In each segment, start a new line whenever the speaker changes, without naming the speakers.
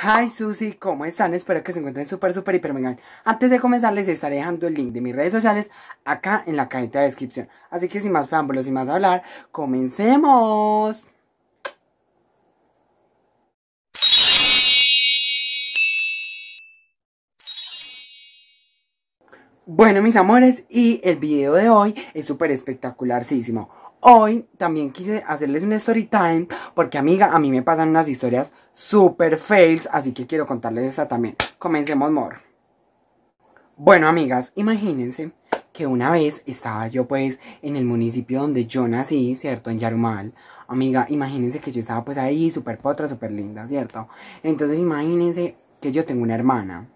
Hi Susi, ¿cómo están? Espero que se encuentren súper, súper, hiper mega Antes de comenzar les estaré dejando el link de mis redes sociales acá en la cajita de descripción. Así que sin más preámbulos sin más hablar, ¡comencemos! Bueno mis amores, y el video de hoy es súper espectacularísimo. Hoy también quise hacerles un story time porque amiga, a mí me pasan unas historias super fails, así que quiero contarles esta también. Comencemos, mor. Bueno, amigas, imagínense que una vez estaba yo pues en el municipio donde yo nací, ¿cierto? En Yarumal. Amiga, imagínense que yo estaba pues ahí, súper potra, súper linda, ¿cierto? Entonces imagínense que yo tengo una hermana.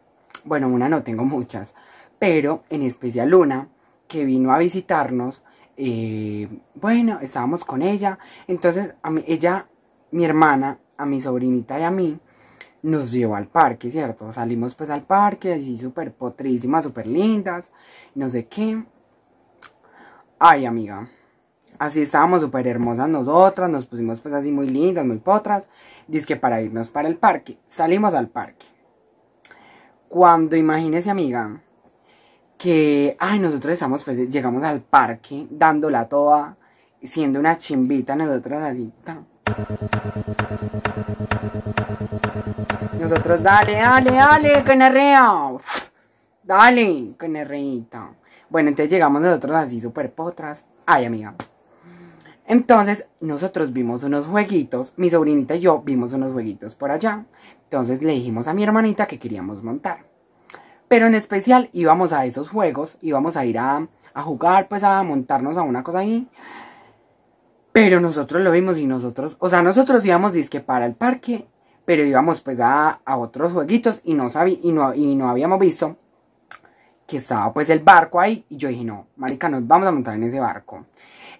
Bueno, una no, tengo muchas. Pero en especial una que vino a visitarnos. Eh, bueno, estábamos con ella. Entonces ella, mi hermana, a mi sobrinita y a mí, nos llevó al parque, ¿cierto? Salimos pues al parque, así súper potrísimas, súper lindas, no sé qué. Ay, amiga, así estábamos súper hermosas nosotras, nos pusimos pues así muy lindas, muy potras. Dice que para irnos para el parque, salimos al parque. Cuando imagínese, amiga, que, ay, nosotros estamos, pues llegamos al parque, dándola toda, siendo una chimbita, nosotras así, nosotros, dale, dale, dale, canarreo. Dale, canerreita. Bueno, entonces llegamos nosotros así súper potras. Ay, amiga. Entonces, nosotros vimos unos jueguitos. Mi sobrinita y yo vimos unos jueguitos por allá. Entonces le dijimos a mi hermanita que queríamos montar. Pero en especial íbamos a esos juegos, íbamos a ir a, a jugar, pues a montarnos a una cosa ahí. Pero nosotros lo vimos y nosotros, o sea, nosotros íbamos disque para el parque, pero íbamos pues a, otros jueguitos y no, sabí, y, no, no habíamos visto que estaba pues el barco ahí. Y yo dije, no, marica, nos vamos a montar en ese barco.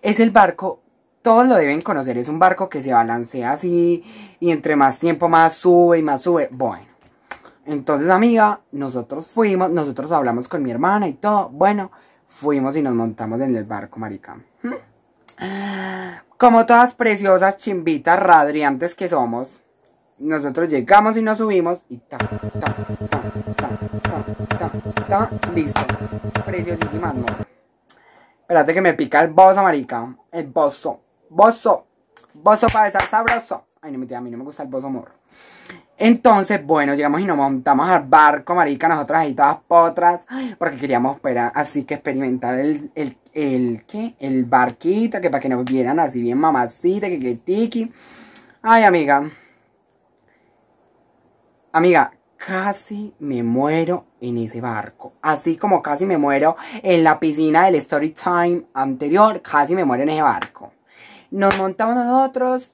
Es el barco, todos lo deben conocer, es un barco que se balancea así y entre más tiempo más sube y más sube. Bueno, entonces amiga, nosotros fuimos, nosotros hablamos con mi hermana y todo. Bueno, fuimos y nos montamos en el barco, marica. ¿Mm? Como todas preciosas chimbitas radiantes que somos, nosotros llegamos y nos subimos y ta, ta, ta, ta, ta, ta, ta listo. Preciosísimas, no. Espérate que me pica el bozo, marica. El bozo, bozo, bozo para besar sabroso. Ay, no me a mí no me gusta el bozo, morro. Entonces, bueno, llegamos y nos montamos al barco, marica, nosotras ahí todas potras, porque queríamos esperar, así que experimentar el, el, el, ¿qué? El barquito, que para que nos vieran así bien mamacita, que, que tiki. Ay, amiga. Amiga, casi me muero en ese barco. Así como casi me muero en la piscina del story time anterior, casi me muero en ese barco. Nos montamos nosotros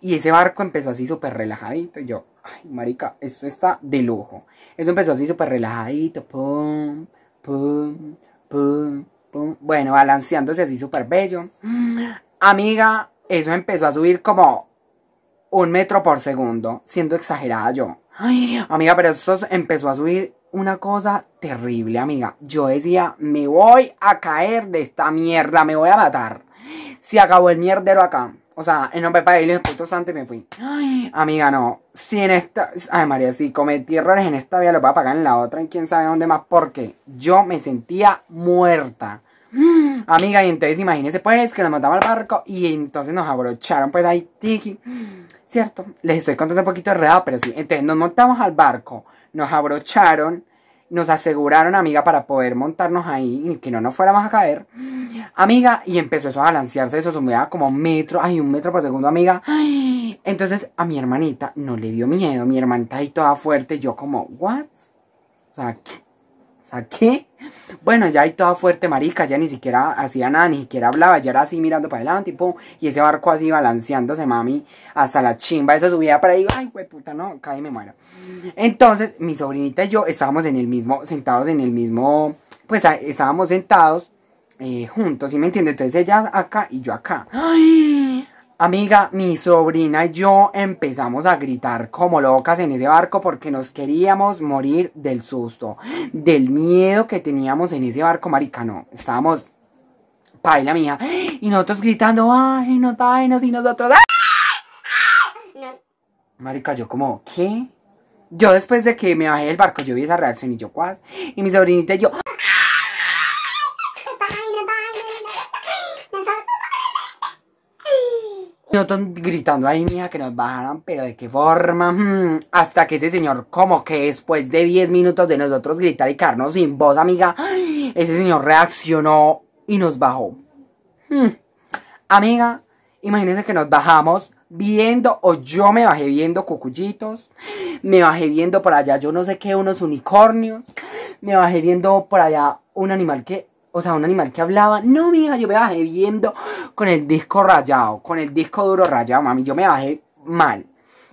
y ese barco empezó así súper relajadito. Y yo, Ay, marica, esto está de lujo. Eso empezó así súper relajadito. Pum, pum, pum, pum. Bueno, balanceándose así súper bello. Amiga, eso empezó a subir como un metro por segundo. Siendo exagerada yo. Ay, amiga, pero eso empezó a subir una cosa terrible, amiga. Yo decía, me voy a caer de esta mierda, me voy a matar. Se acabó el mierdero acá. O sea, en nombre para el Espíritu Santo y me fui. Ay, amiga, no. Si en esta. Ay, María, si cometí errores en esta vía lo voy a pagar en la otra, en quién sabe dónde más. Porque yo me sentía muerta. Mm. amiga, y entonces imagínense, pues, que nos montamos al barco y entonces nos abrocharon, pues, ahí, tiki. Mm. ¿Cierto? Les estoy contando un poquito real, pero sí. Entonces nos montamos al barco, nos abrocharon nos aseguraron, amiga, para poder montarnos ahí y que no nos fuéramos a caer. Amiga, y empezó eso a balancearse, eso subía como metro, ay, un metro por segundo, amiga. Entonces a mi hermanita no le dio miedo, mi hermanita ahí toda fuerte, yo como, ¿what? O sea, ¿qué? sea, Bueno, ya ahí toda fuerte, marica, ya ni siquiera hacía nada, ni siquiera hablaba, ya era así mirando para adelante, tipo, y ese barco así balanceándose, mami, hasta la chimba, eso subía para ahí, ay, güey, puta, no, cae me muero. Entonces, mi sobrinita y yo estábamos en el mismo, sentados en el mismo, pues estábamos sentados eh, juntos, ¿sí me entiendes? Entonces ella acá y yo acá. ¡Ay! Amiga, mi sobrina y yo empezamos a gritar como locas en ese barco porque nos queríamos morir del susto, del miedo que teníamos en ese barco maricano. Estábamos, la mía, y nosotros gritando, ay, no, no, y nosotros, ¡Ay! ¡ah!". Marica, yo como, ¿qué? Yo después de que me bajé del barco, yo vi esa reacción y yo, ¿cuál? Y mi sobrinita y yo, No están gritando ahí mía que nos bajaran, pero de qué forma. Hmm, hasta que ese señor, como que después de 10 minutos de nosotros gritar y carnos sin voz, amiga, ese señor reaccionó y nos bajó. Hmm, amiga, imagínense que nos bajamos viendo, o yo me bajé viendo cucullitos, me bajé viendo por allá, yo no sé qué, unos unicornios, me bajé viendo por allá un animal que o sea, un animal que hablaba, no, mija, yo me bajé viendo con el disco rayado, con el disco duro rayado, mami, yo me bajé mal.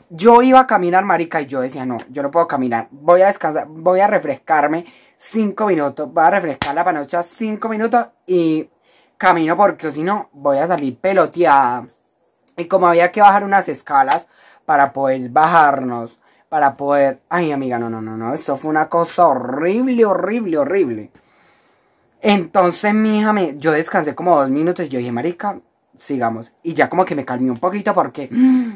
Yo iba a caminar, marica, y yo decía, no, yo no puedo caminar, voy a descansar, voy a refrescarme cinco minutos, voy a refrescar la panocha cinco minutos y camino porque si no voy a salir peloteada. Y como había que bajar unas escalas para poder bajarnos, para poder... Ay, amiga, no, no, no, no, eso fue una cosa horrible, horrible, horrible. Entonces, mi hija, me, yo descansé como dos minutos y yo dije, marica, sigamos. Y ya como que me calmé un poquito porque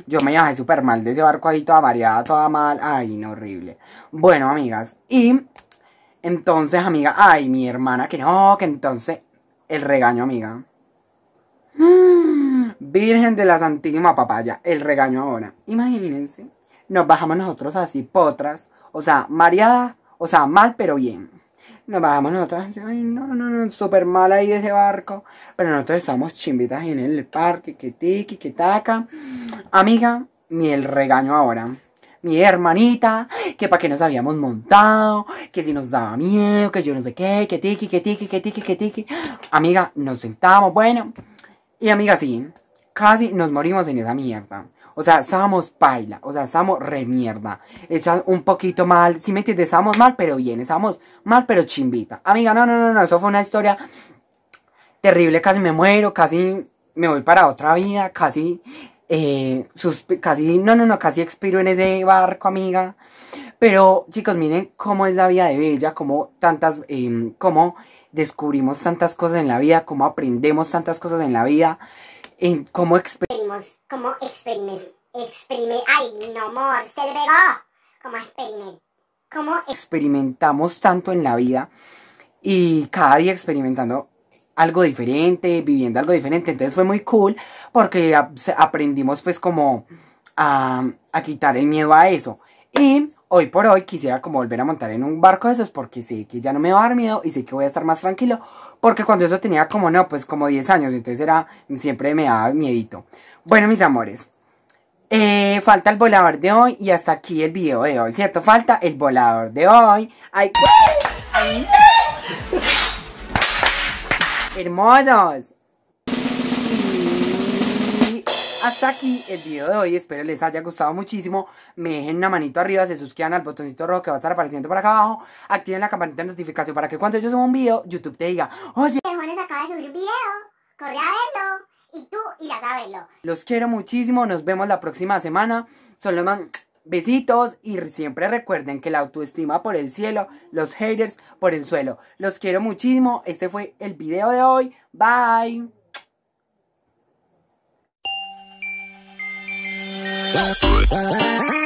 yo me bajé súper mal de ese barco ahí toda mareada, toda mal. Ay, no, horrible. Bueno, amigas. Y entonces, amiga, ay, mi hermana, que no, que entonces el regaño, amiga. Virgen de la Santísima Papaya, el regaño ahora. Imagínense, nos bajamos nosotros así, potras. O sea, mareada, o sea, mal pero bien nos bajamos nosotros, ay, no, no, no, súper mal ahí ese barco, pero nosotros estamos chimbitas en el parque, que tiki, que taca. Amiga, ni el regaño ahora. Mi hermanita, que para qué nos habíamos montado, que si nos daba miedo, que yo no sé qué, que tiki, que tiki, que tiki, que tiki. Amiga, nos sentamos, bueno. Y amiga, sí, casi nos morimos en esa mierda. O sea, estábamos paila, o sea, estábamos re mierda. un poquito mal, si me entiendes, estábamos mal, pero bien, estábamos mal, pero chimbita. Amiga, no, no, no, eso fue una historia terrible, casi me muero, casi me voy para otra vida, casi, eh, casi, no, no, no, casi expiro en ese barco, amiga. Pero chicos, miren cómo es la vida de Bella, cómo tantas, em, cómo descubrimos tantas cosas en la vida, cómo aprendemos tantas cosas en la vida en cómo experimentamos tanto en la vida y cada día experimentando algo diferente, viviendo algo diferente, entonces fue muy cool porque aprendimos pues como a, a quitar el miedo a eso. Y hoy por hoy quisiera como volver a montar en un barco de esos porque sé que ya no me va a dar miedo y sé que voy a estar más tranquilo. Porque cuando eso tenía como no, pues como 10 años, entonces era, siempre me daba miedito. Bueno, mis amores, eh, falta el volador de hoy y hasta aquí el video de hoy, ¿cierto? Falta el volador de hoy. ¡Ay! ¡Ay! ¡Hermosos! Hasta aquí el video de hoy, espero les haya gustado muchísimo. Me dejen una manito arriba, se suscriban al botoncito rojo que va a estar apareciendo por acá abajo. Activen la campanita de notificación para que cuando yo suba un video, YouTube te diga, oye, Juanes acaba de subir un video, corre a verlo. Y tú Los quiero muchísimo, nos vemos la próxima semana. Solo man... Besitos y siempre recuerden que la autoestima por el cielo, los haters por el suelo. Los quiero muchísimo. Este fue el video de hoy. Bye. Música